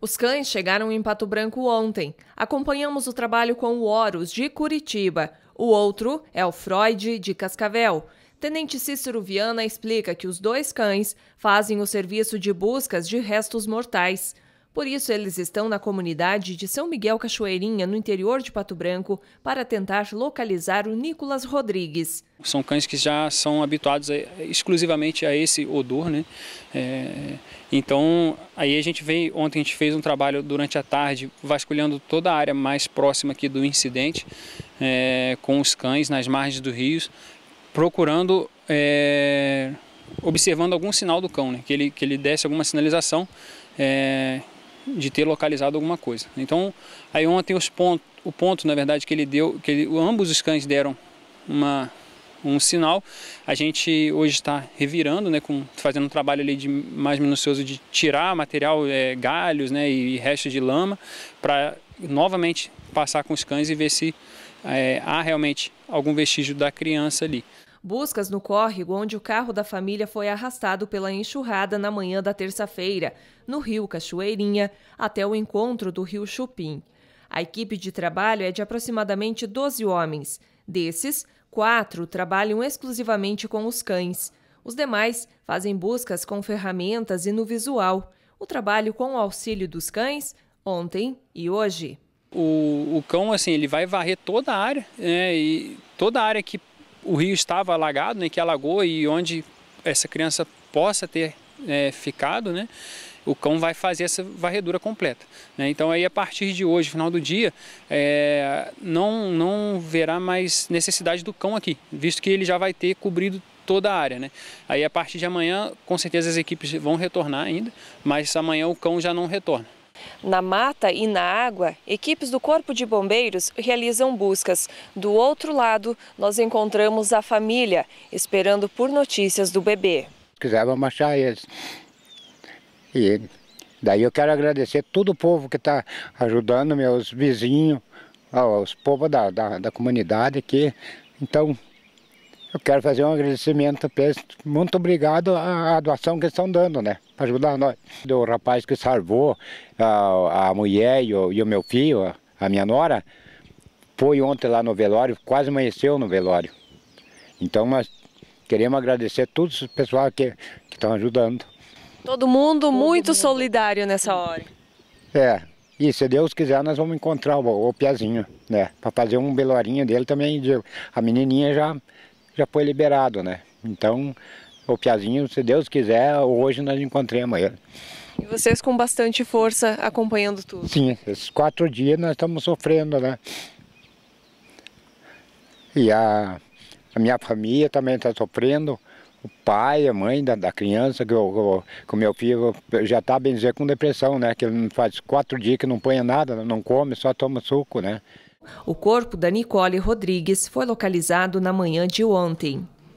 Os cães chegaram em Pato Branco ontem. Acompanhamos o trabalho com o Horus, de Curitiba. O outro é o Freud, de Cascavel. Tenente Cícero Viana explica que os dois cães fazem o serviço de buscas de restos mortais. Por isso, eles estão na comunidade de São Miguel Cachoeirinha, no interior de Pato Branco, para tentar localizar o Nicolas Rodrigues. São cães que já são habituados exclusivamente a esse odor, né? É, então, aí a gente veio, ontem a gente fez um trabalho durante a tarde, vasculhando toda a área mais próxima aqui do incidente, é, com os cães nas margens do rio, procurando... É, observando algum sinal do cão, né? que, ele, que ele desse alguma sinalização é, de ter localizado alguma coisa. Então, aí ontem os ponto, o ponto, na verdade, que ele deu, que ele, ambos os cães deram uma, um sinal. A gente hoje está revirando, né, com, fazendo um trabalho ali de mais minucioso de tirar material, é, galhos né, e, e de lama, para novamente passar com os cães e ver se é, há realmente algum vestígio da criança ali. Buscas no córrego onde o carro da família foi arrastado pela enxurrada na manhã da terça-feira, no rio Cachoeirinha, até o encontro do rio Chupim. A equipe de trabalho é de aproximadamente 12 homens. Desses, quatro trabalham exclusivamente com os cães. Os demais fazem buscas com ferramentas e no visual. O trabalho com o auxílio dos cães, ontem e hoje. O, o cão, assim, ele vai varrer toda a área, né? E toda a área que o rio estava alagado, né, que alagou e onde essa criança possa ter é, ficado, né, o cão vai fazer essa varredura completa. Né? Então aí a partir de hoje, final do dia, é, não, não verá mais necessidade do cão aqui, visto que ele já vai ter cobrido toda a área. Né? Aí a partir de amanhã, com certeza as equipes vão retornar ainda, mas amanhã o cão já não retorna. Na mata e na água, equipes do Corpo de Bombeiros realizam buscas. Do outro lado, nós encontramos a família, esperando por notícias do bebê. Quisermos achar eles. E daí eu quero agradecer todo o povo que está ajudando, meus vizinhos, os povos da, da, da comunidade aqui. Então, eu quero fazer um agradecimento Muito obrigado à doação que estão dando, né? Para ajudar nós. Do rapaz que salvou a, a mulher e o, e o meu filho, a minha nora, foi ontem lá no velório, quase amanheceu no velório. Então nós queremos agradecer a todos os pessoal que estão ajudando. Todo mundo Todo muito mundo. solidário nessa hora. É, e se Deus quiser nós vamos encontrar o, o Piazinho, né? Para fazer um belorinho dele também. A menininha já já foi liberado, né? Então, o Piazinho, se Deus quiser, hoje nós encontramos ele. E vocês com bastante força acompanhando tudo? Sim, esses quatro dias nós estamos sofrendo, né? E a, a minha família também está sofrendo, o pai, a mãe da, da criança, que o meu filho já está, bem dizer, com depressão, né? Que ele faz quatro dias que não põe nada, não come, só toma suco, né? O corpo da Nicole Rodrigues foi localizado na manhã de ontem.